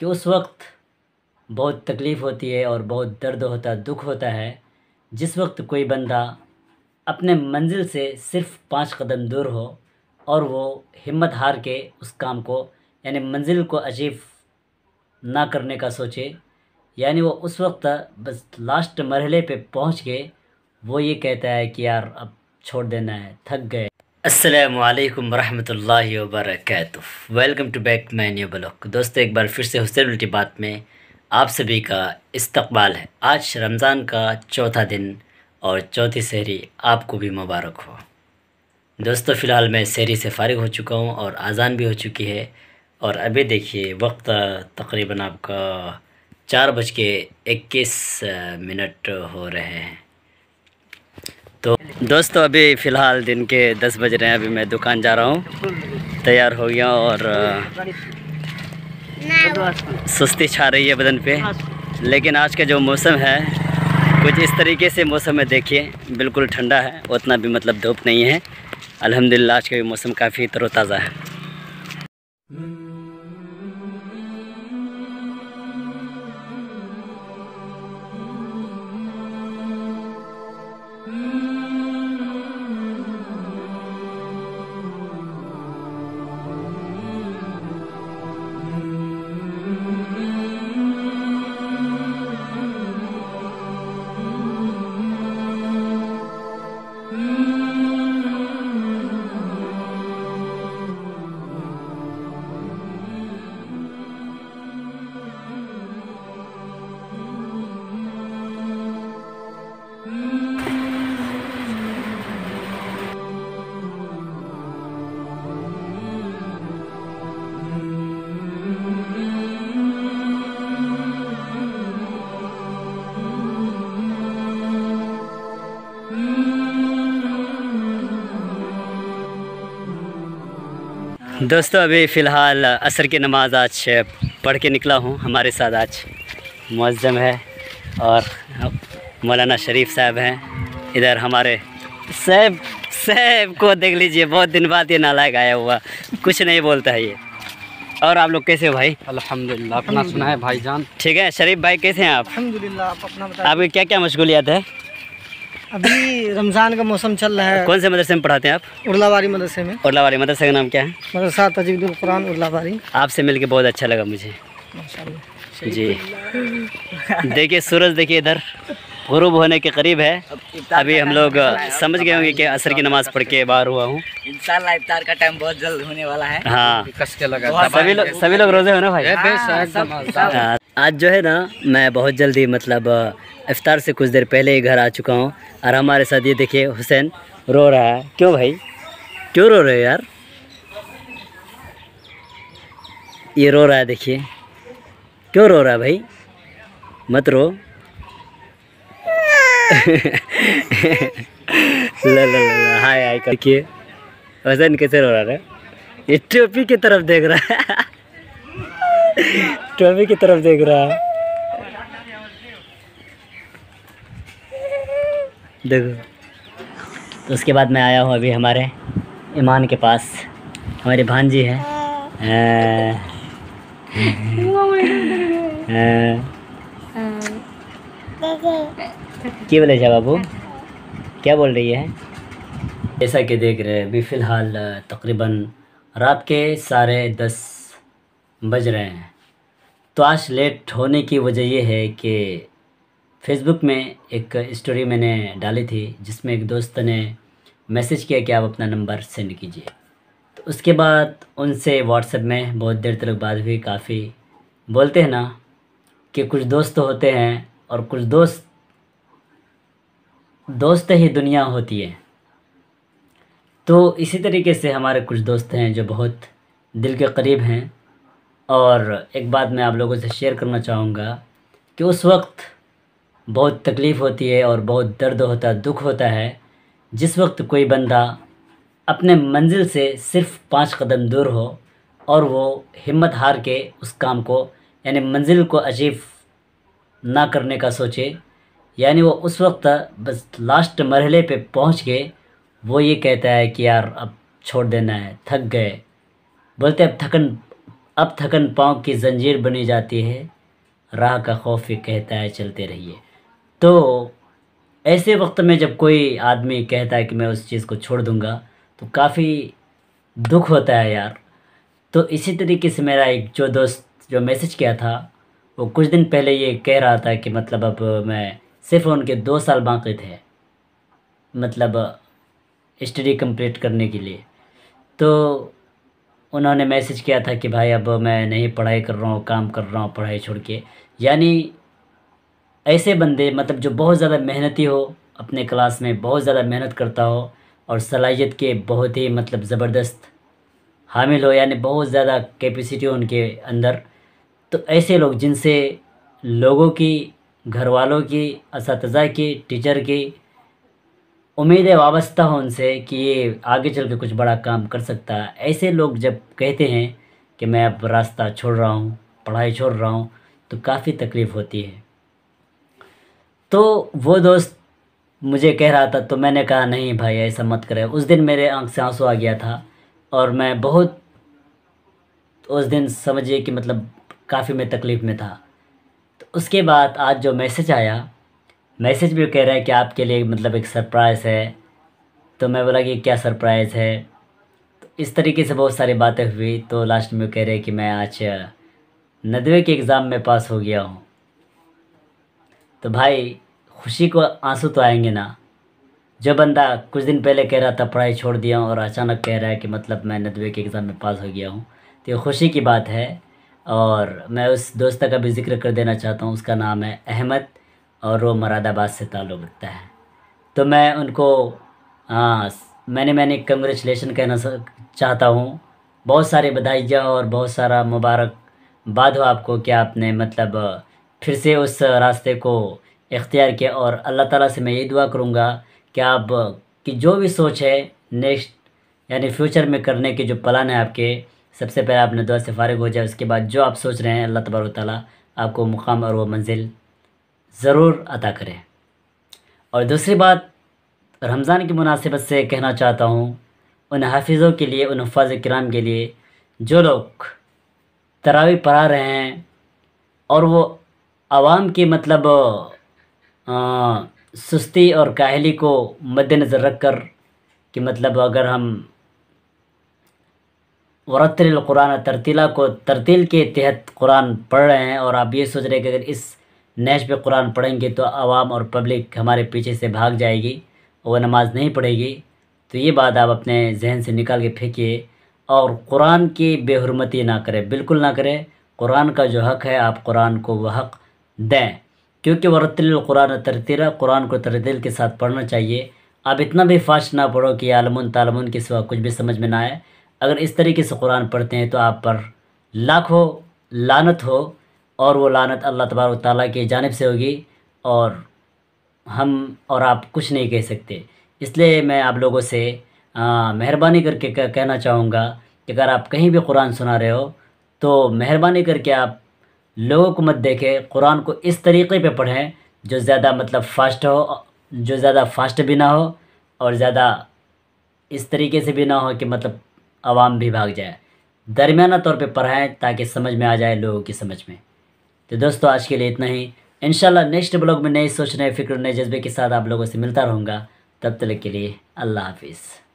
कि उस वक्त बहुत तकलीफ़ होती है और बहुत दर्द होता दुख होता है जिस वक्त कोई बंदा अपने मंजिल से सिर्फ़ पाँच कदम दूर हो और वो हिम्मत हार के उस काम को यानी मंजिल को अचीव ना करने का सोचे यानी वो उस वक्त बस लास्ट मरहले पे पहुंच के वो ये कहता है कि यार अब छोड़ देना है थक गए असलकम वरहमल वरक welcome to back my new blog दोस्तों एक बार फिर से हुसैन बात में आप सभी का इस्तकबाल है आज रमज़ान का चौथा दिन और चौथी शहरी आपको भी मुबारक हो दोस्तों फ़िलहाल मैं शहरी से फारिग हो चुका हूँ और आज़ान भी हो चुकी है और अभी देखिए वक्त तकरीबन आपका चार बज के इक्कीस मिनट हो रहे हैं तो दोस्तों अभी फ़िलहाल दिन के दस बज रहे हैं अभी मैं दुकान जा रहा हूँ तैयार हो गया और सुस्ती छा रही है बदन पे लेकिन आज का जो मौसम है कुछ इस तरीके से मौसम है देखिए बिल्कुल ठंडा है उतना भी मतलब धूप नहीं है अल्हम्दुलिल्लाह आज का भी मौसम काफ़ी तरोताज़ा है दोस्तों अभी फ़िलहाल असर की नमाज़ आज पढ़ के निकला हूँ हमारे साथ आज मज़म है और मौलाना शरीफ साहब हैं इधर हमारे सैब सैब को देख लीजिए बहुत दिन बाद ये नालायक आया हुआ कुछ नहीं बोलता है ये और आप लोग कैसे हो भाई अल्हम्दुलिल्लाह अपना सुना है भाई जान ठीक है शरीफ भाई कैसे हैं आप अल्हम्दुलिल्लाह आप अपना बताइए आपकी क्या क्या मशगूलियात है अभी रमज़ान का मौसम चल रहा है कौन से मदरसे में पढ़ाते हैं आप उर्लावारी मदरसे में उर्लावारी मदरसे का नाम क्या है मदरसा तजीदुल कुरान उर्लावारी आपसे मिल के बहुत अच्छा लगा मुझे जी देखिए सूरज देखिए इधर गुरूब होने के करीब है अभी हम लोग समझ गए होंगे कि असर की नमाज़ पढ़ के बाहर हुआ हूँ इंशाल्लाह इफ्तार का टाइम बहुत जल्द होने वाला है हाँ सभी लोग सभी लोग रोजे हो ना भाई हाँ, हाँ। आज जो है ना मैं बहुत जल्दी मतलब इफ्तार से कुछ देर पहले ही घर आ चुका हूँ और हमारे साथ ये देखिए हुसैन रो रहा है क्यों भाई क्यों रो रहे हो यार ये रो रहा है देखिए क्यों रो रहा है भाई मत रो हाय हाय देखिए हुसैन कैसे रो रहा है ये टोपी की तरफ देख रहा है टॉमी की तरफ देख रहा है देखो तो उसके बाद मैं आया हूँ अभी हमारे ईमान के पास हमारे भांजी हैं क्या बोले जा बाबू क्या बोल रही है जैसा कि देख रहे हैं अभी फ़िलहाल तकरीबन रात के साढ़े दस बज रहे हैं तो आज लेट होने की वजह ये है कि फेसबुक में एक स्टोरी मैंने डाली थी जिसमें एक दोस्त ने मैसेज किया कि आप अपना नंबर सेंड कीजिए तो उसके बाद उनसे व्हाट्सएप में बहुत देर तक बात हुई काफ़ी बोलते हैं ना कि कुछ दोस्त होते हैं और कुछ दोस्त दोस्त ही दुनिया होती है तो इसी तरीके से हमारे कुछ दोस्त हैं जो बहुत दिल के करीब हैं और एक बात मैं आप लोगों से शेयर करना चाहूँगा कि उस वक्त बहुत तकलीफ़ होती है और बहुत दर्द होता है दुख होता है जिस वक्त कोई बंदा अपने मंजिल से सिर्फ पाँच कदम दूर हो और वो हिम्मत हार के उस काम को यानी मंजिल को अचीव ना करने का सोचे यानी वो उस वक्त बस लास्ट मरहले पे पहुंच के वो ये कहता है कि यार अब छोड़ देना है थक गए बोलते अब थकन अब थकन पाँव की जंजीर बनी जाती है राह का खौफ ही कहता है चलते रहिए तो ऐसे वक्त में जब कोई आदमी कहता है कि मैं उस चीज़ को छोड़ दूँगा तो काफ़ी दुख होता है यार तो इसी तरीके से मेरा एक जो दोस्त जो मैसेज किया था वो कुछ दिन पहले ये कह रहा था कि मतलब अब मैं सिर्फ उनके दो साल बाकी थे मतलब स्टडी कंप्लीट करने के लिए तो उन्होंने मैसेज किया था कि भाई अब मैं नहीं पढ़ाई कर रहा हूँ काम कर रहा हूँ पढ़ाई छोड़ के यानी ऐसे बंदे मतलब जो बहुत ज़्यादा मेहनती हो अपने क्लास में बहुत ज़्यादा मेहनत करता हो और सलाहियत के बहुत ही मतलब ज़बरदस्त हामिल हो यानी बहुत ज़्यादा कैपेसिटी हो उनके अंदर तो ऐसे लोग जिनसे लोगों की घर वालों की इस की टीचर की उम्मीद है वाबस्ता हो उनसे कि ये आगे चल के कुछ बड़ा काम कर सकता है ऐसे लोग जब कहते हैं कि मैं अब रास्ता छोड़ रहा हूँ पढ़ाई छोड़ रहा हूँ तो काफ़ी तकलीफ़ होती है तो वो दोस्त मुझे कह रहा था तो मैंने कहा नहीं भाई ऐसा मत करे उस दिन मेरे आँख से आंसू आ गया था और मैं बहुत उस दिन समझिए कि मतलब काफ़ी मैं तकलीफ़ में था तो उसके बाद आज जो मैसेज आया मैसेज भी कह रहा है कि आपके लिए मतलब एक सरप्राइज़ है तो मैं बोला कि क्या सरप्राइज़ है तो इस तरीके से बहुत सारी बातें हुई तो लास्ट में कह रहे हैं कि मैं आज नदवे के एग्ज़ाम में पास हो गया हूँ तो भाई खुशी को आंसू तो आएंगे ना जो बंदा कुछ दिन पहले कह रहा था पढ़ाई छोड़ दिया हूँ और अचानक कह रहा है कि मतलब मैं नदवे के एग्ज़ाम में पास हो गया हूँ तो ये खुशी की बात है और मैं उस दोस्त का भी जिक्र कर देना चाहता हूँ उसका नाम है अहमद और वो मुरादाबाद से ताल्लुक़ रखता है तो मैं उनको आ, हाँ, मैंने मैंने कंग्रेचुलेशन कहना चाहता हूँ बहुत सारे बधाइयाँ और बहुत सारा मुबारकबाद हो आपको कि आपने मतलब फिर से उस रास्ते को इख्तियार किया और अल्लाह ताला से मैं ये दुआ करूँगा कि आप की जो भी सोच है नेक्स्ट यानी फ्यूचर में करने के जो प्लान है आपके सबसे पहले आपने दुआ से फारग हो जाए उसके बाद जो आप सोच रहे हैं अल्लाह तबार ताली आपको मुकाम और वो मंजिल ज़रूर अदा करें और दूसरी बात रमज़ान की मुनासिबत से कहना चाहता हूँ उन हाफिज़ों के लिए उन हफाज कराम के लिए जो लोग तरावी पढ़ा रहे हैं और वो आवाम की मतलब आ, सुस्ती और काहली को मद्दनज़र रख कर कि मतलब अगर हम वरतल तरतीला को तरतील के तहत कुरान पढ़ रहे हैं और आप ये सोच रहे हैं कि अगर इस नैश पे कुरान पढ़ेंगे तो आवाम और पब्लिक हमारे पीछे से भाग जाएगी वह नमाज़ नहीं पढ़ेगी तो ये बात आप अपने जहन से निकाल के फेंकिए और कुरान की बेहरमती ना करें बिल्कुल ना करें कुरान का जो हक़ है आप कुरान को वह हक़ दें क्योंकि वरतल कुरान तरतीरा कुरान को तरतील के साथ पढ़ना चाहिए आप इतना भी फास्ट ना पढ़ो कि आलमन तालमन के सिवा कुछ भी समझ में ना आए अगर इस तरीके से कुरान पढ़ते हैं तो आप पर लाखों लानत हो और वो लानत अल्लाह तबार ताली की जानब से होगी और हम और आप कुछ नहीं कह सकते इसलिए मैं आप लोगों से मेहरबानी करके कहना चाहूँगा कि अगर आप कहीं भी कुरान सुना रहे हो तो मेहरबानी करके आप लोगों को मत देखें कुरान को इस तरीके पे पढ़ें जो ज़्यादा मतलब फास्ट हो जो ज़्यादा फास्ट भी ना हो और ज़्यादा इस तरीके से भी ना हो कि मतलब आवाम भी भाग जाए दरमियाना तौर पे पढ़ाएँ ताकि समझ में आ जाए लोगों की समझ में तो दोस्तों आज के लिए इतना ही इनशाला नेक्स्ट ब्लॉग में नई सोच नए फिक्र नए जज्बे के साथ आप लोगों से मिलता रहूँगा तब तक के लिए अल्लाह हाफिज़